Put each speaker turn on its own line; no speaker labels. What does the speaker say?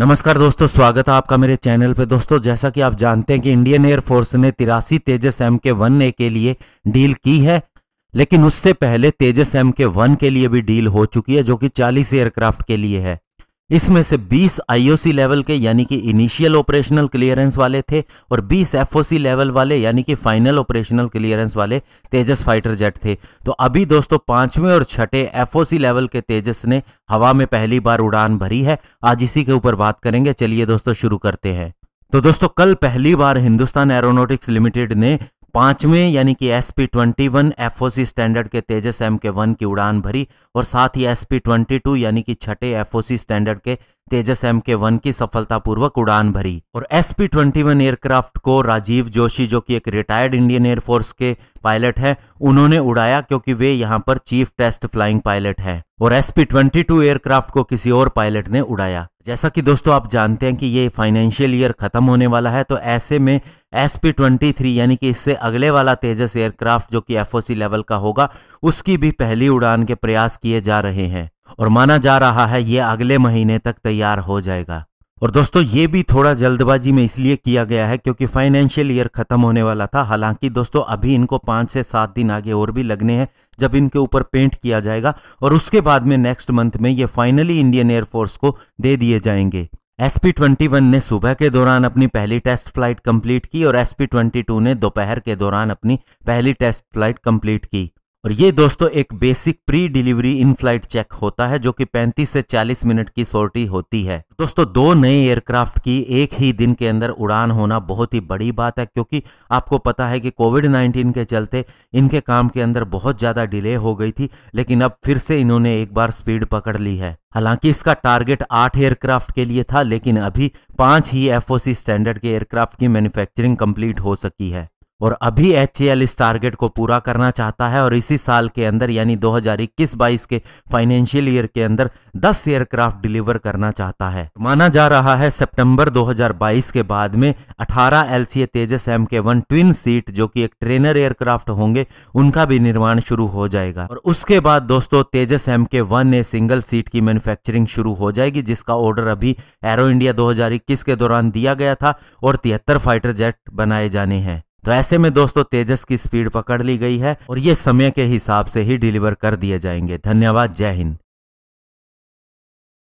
नमस्कार दोस्तों स्वागत है आपका मेरे चैनल पे दोस्तों जैसा कि आप जानते हैं कि इंडियन एयरफोर्स ने तिरासी तेजस एम के वन ए के लिए डील की है लेकिन उससे पहले तेजस एम के वन के लिए भी डील हो चुकी है जो कि 40 एयरक्राफ्ट के लिए है इसमें से 20 आईओसी लेवल के यानी कि इनिशियल ऑपरेशनल क्लियरेंस वाले थे और 20 एफओसी लेवल वाले यानी कि फाइनल ऑपरेशनल क्लियरेंस वाले तेजस फाइटर जेट थे तो अभी दोस्तों पांचवें और छठे एफओसी लेवल के तेजस ने हवा में पहली बार उड़ान भरी है आज इसी के ऊपर बात करेंगे चलिए दोस्तों शुरू करते हैं तो दोस्तों कल पहली बार हिंदुस्तान एरोनॉटिक्स लिमिटेड ने पांचवें यानी कि S P twenty one F standard के तेजस एम के वन की उड़ान भरी और साथ ही एस पी ट्वेंटी टू यानी कि छठे एफ स्टैंडर्ड के तेजस एम के वन की सफलतापूर्वक उड़ान भरी और S P twenty one aircraft को राजीव जोशी जो कि एक रिटायर्ड इंडियन एयरफोर्स के पायलट है उन्होंने उड़ाया क्योंकि वे यहाँ पर चीफ टेस्ट फ्लाइंग पायलट है और S P twenty two aircraft को किसी और पायलट ने उड़ाया जैसा कि दोस्तों आप जानते हैं कि ये फाइनेंशियल ईयर ख़त्म होने वाला है तो ऐसे में एस पी ट्वेंटी थ्री यानी कि इससे अगले वाला तेजस एयरक्राफ्ट जो कि एफ ओ सी लेवल का होगा उसकी भी पहली उड़ान के प्रयास किए जा रहे हैं और माना जा रहा है ये अगले महीने तक तैयार हो जाएगा और दोस्तों ये भी थोड़ा जल्दबाजी में इसलिए किया गया है क्योंकि फाइनेंशियल ईयर खत्म होने वाला था हालांकि दोस्तों अभी इनको पांच से सात दिन आगे और भी लगने हैं जब इनके ऊपर पेंट किया जाएगा और उसके बाद में नेक्स्ट मंथ में ये फाइनली इंडियन एयरफोर्स को दे दिए जाएंगे एस पी ट्वेंटी वन ने सुबह के दौरान अपनी पहली टेस्ट फ्लाइट कंप्लीट की और एस पी ट्वेंटी टू ने दोपहर के दौरान अपनी पहली टेस्ट फ्लाइट कंप्लीट की और ये दोस्तों एक basic pre delivery in flight check होता है जो कि 35 से 40 मिनट की सोर्टी होती है दोस्तों दो नए एयरक्राफ्ट की एक ही दिन के अंदर उड़ान होना बहुत ही बड़ी बात है क्योंकि आपको पता है कि कोविड 19 के चलते इनके काम के अंदर बहुत ज़्यादा डिले हो गई थी लेकिन अब फिर से इन्होंने एक बार स्पीड पकड़ ली है हालांकि इसका टारगेट आठ एयरक्राफ्ट के लिए था लेकिन अभी पांच ही एफओसी स्टैंडर्ड के एयरक्राफ्ट की मैन्युफैक्चरिंग कंप्लीट हो सकी है और अभी एच इस टारगेट को पूरा करना चाहता है और इसी साल के अंदर यानी 2021-22 के फाइनेंशियल ईयर के अंदर 10 एयरक्राफ्ट डिलीवर करना चाहता है माना जा रहा है सितंबर 2022 के बाद में 18 L Tejas M K one twin seat जो कि एक ट्रेनर एयरक्राफ्ट होंगे उनका भी निर्माण शुरू हो जाएगा और उसके बाद दोस्तों Tejas M K one A single seat की मैन्युफैक्चरिंग शुरू हो जाएगी जिसका ऑर्डर अभी एरो इंडिया दो के दौरान दिया गया था और तिहत्तर फाइटर जेट बनाए जाने हैं तो ऐसे में दोस्तों तेजस की स्पीड पकड़ ली गई है और ये समय के हिसाब से ही डिलीवर कर दिए जाएंगे धन्यवाद जय हिंद